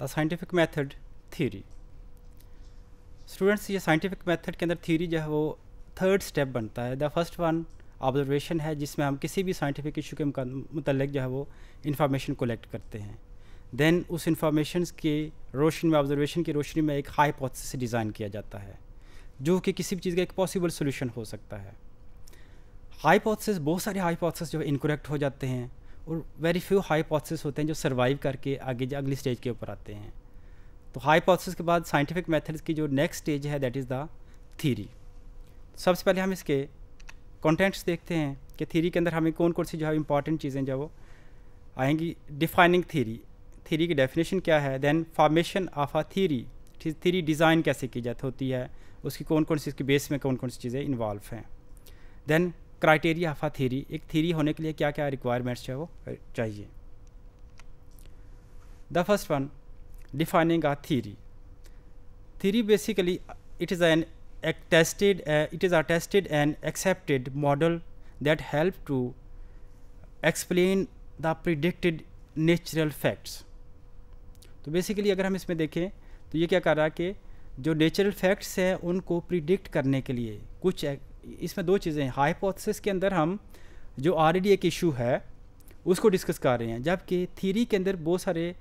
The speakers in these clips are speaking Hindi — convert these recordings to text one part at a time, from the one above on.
the scientific method theory students ये साइंटिफिक मेथड के अंदर थीरी जो है वो थर्ड स्टेप बनता है द फर्स्ट वन ऑब्जर्वेशन है जिसमें हम किसी भी साइंटिफिक इशू के मतलब जो है वो इन्फॉर्मेशन कलेक्ट करते हैं देन उस इंफॉर्मेशन की रोशनी में ऑब्जर्वेशन की रोशनी में एक हाईपोथेसिस डिज़ाइन किया जाता है जो कि किसी भी चीज़ का एक पॉसिबल सोल्यूशन हो सकता है हाईपोथेसिस बहुत सारे हाईपोथेसिस जो है इनकोरेक्ट हो जाते हैं और वेरी फ्यू हाइपोथेसिस होते हैं जो सर्वाइव करके आगे अगली स्टेज के ऊपर आते हैं तो हाइपोथेसिस के बाद साइंटिफिक मेथड्स की जो नेक्स्ट स्टेज है दैट इज़ द थीरी सबसे पहले हम इसके कंटेंट्स देखते हैं कि थीरी के अंदर हमें कौन कौन सी जो है इंपॉर्टेंट चीज़ें जो वो आएंगी डिफाइनिंग थीरी थीरी की डेफिनेशन क्या है then formation of a theory theory design कैसे की जाती होती है उसकी कौन कौन सी इसकी बेस में कौन कौन सी चीज़ें इन्वॉल्व हैं then criteria of a theory एक थीरी होने के लिए क्या क्या रिक्वायरमेंट्स है वो चाहिए the first one defining a theory theory basically it is an tested it is a tested and accepted model that help to explain the predicted natural facts तो बेसिकली अगर हम इसमें देखें तो ये क्या कर रहा है कि जो नेचुरल फैक्ट्स हैं उनको प्रिडिक्ट करने के लिए कुछ इसमें दो चीज़ें हैं हाइपोथेसिस के अंदर हम जो ऑलरेडी एक इशू है उसको डिस्कस कर रहे हैं जबकि थीरी के अंदर बहुत सारे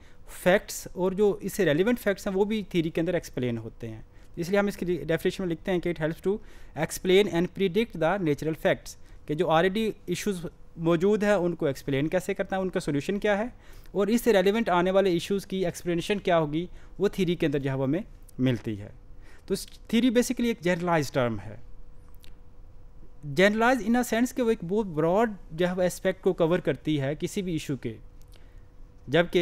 फैक्ट्स और जो इससे रेलिवेंट फैक्ट्स हैं वो भी थीरी के अंदर एक्सप्लेन होते हैं इसलिए हम इसकी डेफिनेशन में लिखते हैं कि it helps to explain and predict the natural facts कि जो ऑलरेडी इश्यूज मौजूद है उनको एक्सप्लेन कैसे करना है उनका सोल्यूशन क्या है और इससे रेलिवेंट आने वाले इश्यूज़ की एक्सप्लेनेशन क्या होगी वो थीरी के अंदर जो है हमें मिलती है तो थीरी बेसिकली एक जर्नलाइज टर्म है जनरलाइज इन अ सेंस कि वो एक बहुत ब्रॉड जो है एस्पेक्ट को कवर करती है किसी भी इशू के जबकि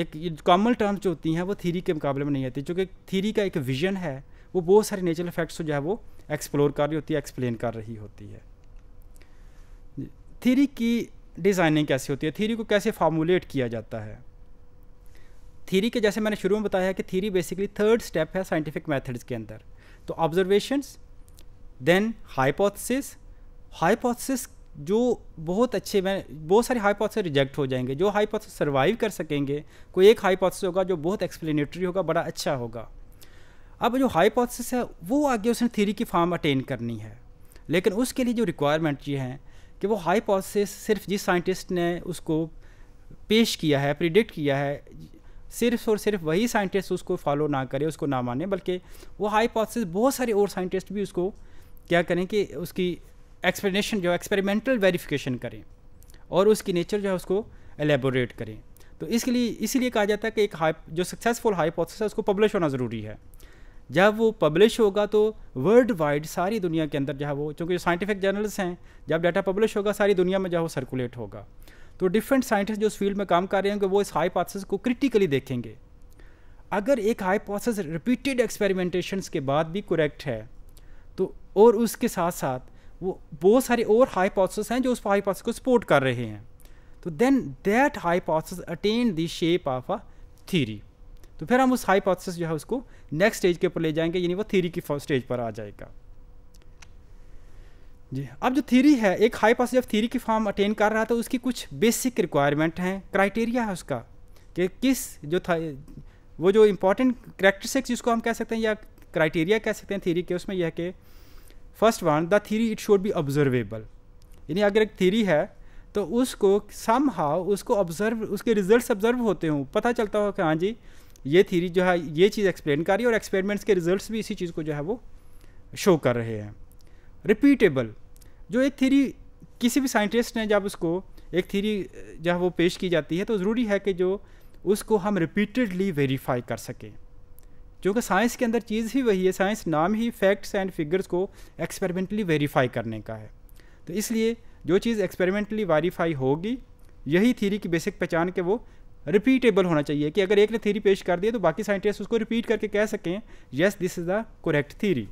एक कॉमन टर्म्स जो होती हैं वो थीरी के मुकाबले में नहीं आती चूँकि थीरी का एक विजन है वो बहुत सारे नेचुरल इफेक्ट्स को जो है वो एक्सप्लोर कर रही होती है एक्सप्लेन कर रही होती है थीरी की डिज़ाइनिंग कैसे होती है थीरी को कैसे फार्मूलेट किया जाता है थीरी के जैसे मैंने शुरू में बताया कि थीरी बेसिकली थर्ड स्टेप है साइंटिफिक मेथड्स के अंदर तो ऑब्जर्वेशंस देन हाइपोथेसिस हाइपोथेसिस जो बहुत अच्छे मैं बहुत सारे हाइपोथेसिस रिजेक्ट हो जाएंगे जो हाइपोथेसिस सर्वाइव कर सकेंगे कोई एक हाइपोथेसिस होगा जो बहुत एक्सप्लेनेटरी होगा बड़ा अच्छा होगा अब जो हाइपोथेसिस है वो आगे उसने थीरी की फॉर्म अटेन करनी है लेकिन उसके लिए जो रिक्वायरमेंट ये हैं कि वो हाइपोथेसिस सिर्फ जिस साइंटिस्ट ने उसको पेश किया है प्रिडिक्ट किया है सिर्फ और सिर्फ वही साइंटिस्ट उसको फॉलो ना करे उसको ना माने बल्कि वो हाइपोथेसिस बहुत सारे और साइंटिस्ट भी उसको क्या करें कि उसकी एक्सप्लेनेशन जो एक्सपेरिमेंटल वेरिफिकेशन करें और उसकी नेचर जो है उसको एलेबोरेट करें तो इसके लिए इसीलिए कहा जाता है कि एक हाई जो सक्सेसफुल हाइपोथेसिस है उसको पब्लिश होना ज़रूरी है जब वो पब्लिश होगा तो वर्ल्ड वाइड सारी दुनिया के अंदर जो है वो चूँकि साइंटिफिक जर्नल्स हैं जब डाटा पब्लिश होगा सारी दुनिया में जो है वो सर्कुलेट होगा तो डिफरेंट साइंटिस्ट जो उस फील्ड में काम कर रहे होंगे वो इस हाइपोथेसिस को क्रिटिकली देखेंगे अगर एक हाइपोथेसिस रिपीटेड एक्सपेरिमेंटेशंस के बाद भी करेक्ट है और उसके साथ साथ वो बहुत सारे और हाई पॉसिस हैं जो उस हाई पॉसिस को सपोर्ट कर रहे हैं तो then that possess attain the shape of a theory तो फिर हम उस हाई पॉसिस जो है उसको नेक्स्ट स्टेज के ऊपर ले जाएंगे यानी वो थीरी की स्टेज पर आ जाएगा जी अब जो थीरी है एक हाई पॉसिस जब थीरी की फॉर्म अटेन कर रहा था तो उसकी कुछ बेसिक रिक्वायरमेंट हैं क्राइटेरिया है उसका कि किस जो था वो जो इम्पोर्टेंट करेक्टरिस्टिक्स जिसको हम कह सकते हैं या क्राइटेरिया कह सकते हैं थीरी के उसमें यह है कि first one the theory it should be observable यानी अगर एक थीरी है तो उसको सम हाउ उसको ऑब्जर्व उसके रिजल्ट्स ऑब्जर्व होते हों पता चलता हो कि हाँ जी ये थीरी जो है ये चीज़ एक्सप्लेन कर रही है और एक्सपेरिमेंट्स के रिजल्ट्स भी इसी चीज़ को जो है वो शो कर रहे हैं रिपीटेबल जो एक थीरी किसी भी साइंटिस्ट ने जब उसको एक थीरी जो है वो पेश की जाती है तो ज़रूरी है कि जो उसको हम रिपीटेडली वेरीफाई कर सकें जो कि साइंस के अंदर चीज़ ही वही है साइंस नाम ही फैक्ट्स एंड फिगर्स को एक्सपेरिमेंटली वेरीफाई करने का है तो इसलिए जो चीज़ एक्सपेरिमेंटली वेरीफाई होगी यही थीरी की बेसिक पहचान के वो रिपीटेबल होना चाहिए कि अगर एक ने थीरी पेश कर दी तो बाकी साइंटिस्ट उसको रिपीट करके कह सकें yes this is the correct theory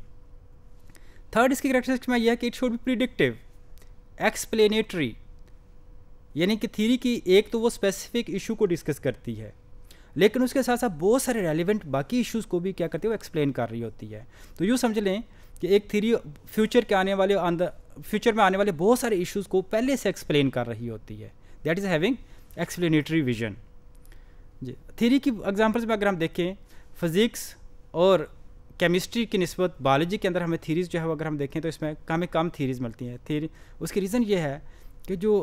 third इसकी करेक्टरिस्टिक्स में यह है कि it should be predictive explanatory यानी कि थीरी की एक तो वो स्पेसिफिक इशू को डिस्कस करती है लेकिन उसके साथ साथ बहुत सारे रेलिवेंट बाकी इश्यूज़ को भी क्या करती है वो एक्सप्लेन कर रही होती है तो यूँ समझ लें कि एक थीरी फ्यूचर के आने वाले फ्यूचर में आने वाले बहुत सारे इश्यूज़ को पहले से एक्सप्लेन कर रही होती है that is having explanatory vision जी थीरी की एग्जाम्पल्स में अगर हम देखें फिज़िक्स और केमिस्ट्री की नस्बत बायोलॉजी के अंदर हमें थीरीज़ जो है वो अगर हम देखें तो इसमें हमें कम थीरीज़ मिलती हैं थीरी उसकी रीज़न ये है कि जो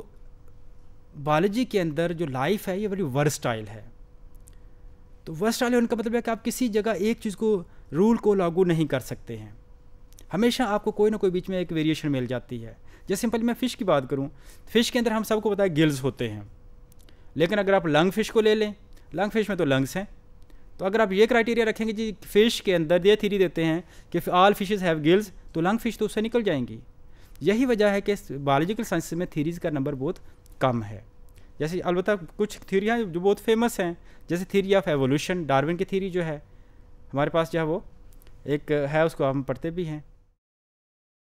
बायोलॉजी के अंदर जो लाइफ है ये बड़ी वर्सटाइल है तो वर्स्ट वाले होने का मतलब है कि आप किसी जगह एक चीज़ को रूल को लागू नहीं कर सकते हैं हमेशा आपको कोई ना कोई बीच में एक वेरिएशन मिल जाती है जैसे सिंपल मैं फ़िश की बात करूँ फ़िश के अंदर हम सबको पता है गिल्स होते हैं लेकिन अगर आप लंग फिश को ले लें लंग फिश में तो लंग्स हैं तो अगर आप ये क्राइटेरिया रखेंगे जी फिश के अंदर ये थीरी देते हैं कि ऑल फिशेज हैव गिल्स तो लंग फिश तो उससे निकल जाएंगी यही वजह है कि बायोलॉजिकल साइंस में थीरीज़ का नंबर बहुत कम है जैसे अलबत्त कुछ थ्योरियाँ जो बहुत फेमस हैं जैसे थ्योरी ऑफ एवोल्यूशन डार्विन की थ्योरी जो है हमारे पास जो है वो एक है उसको हम पढ़ते भी हैं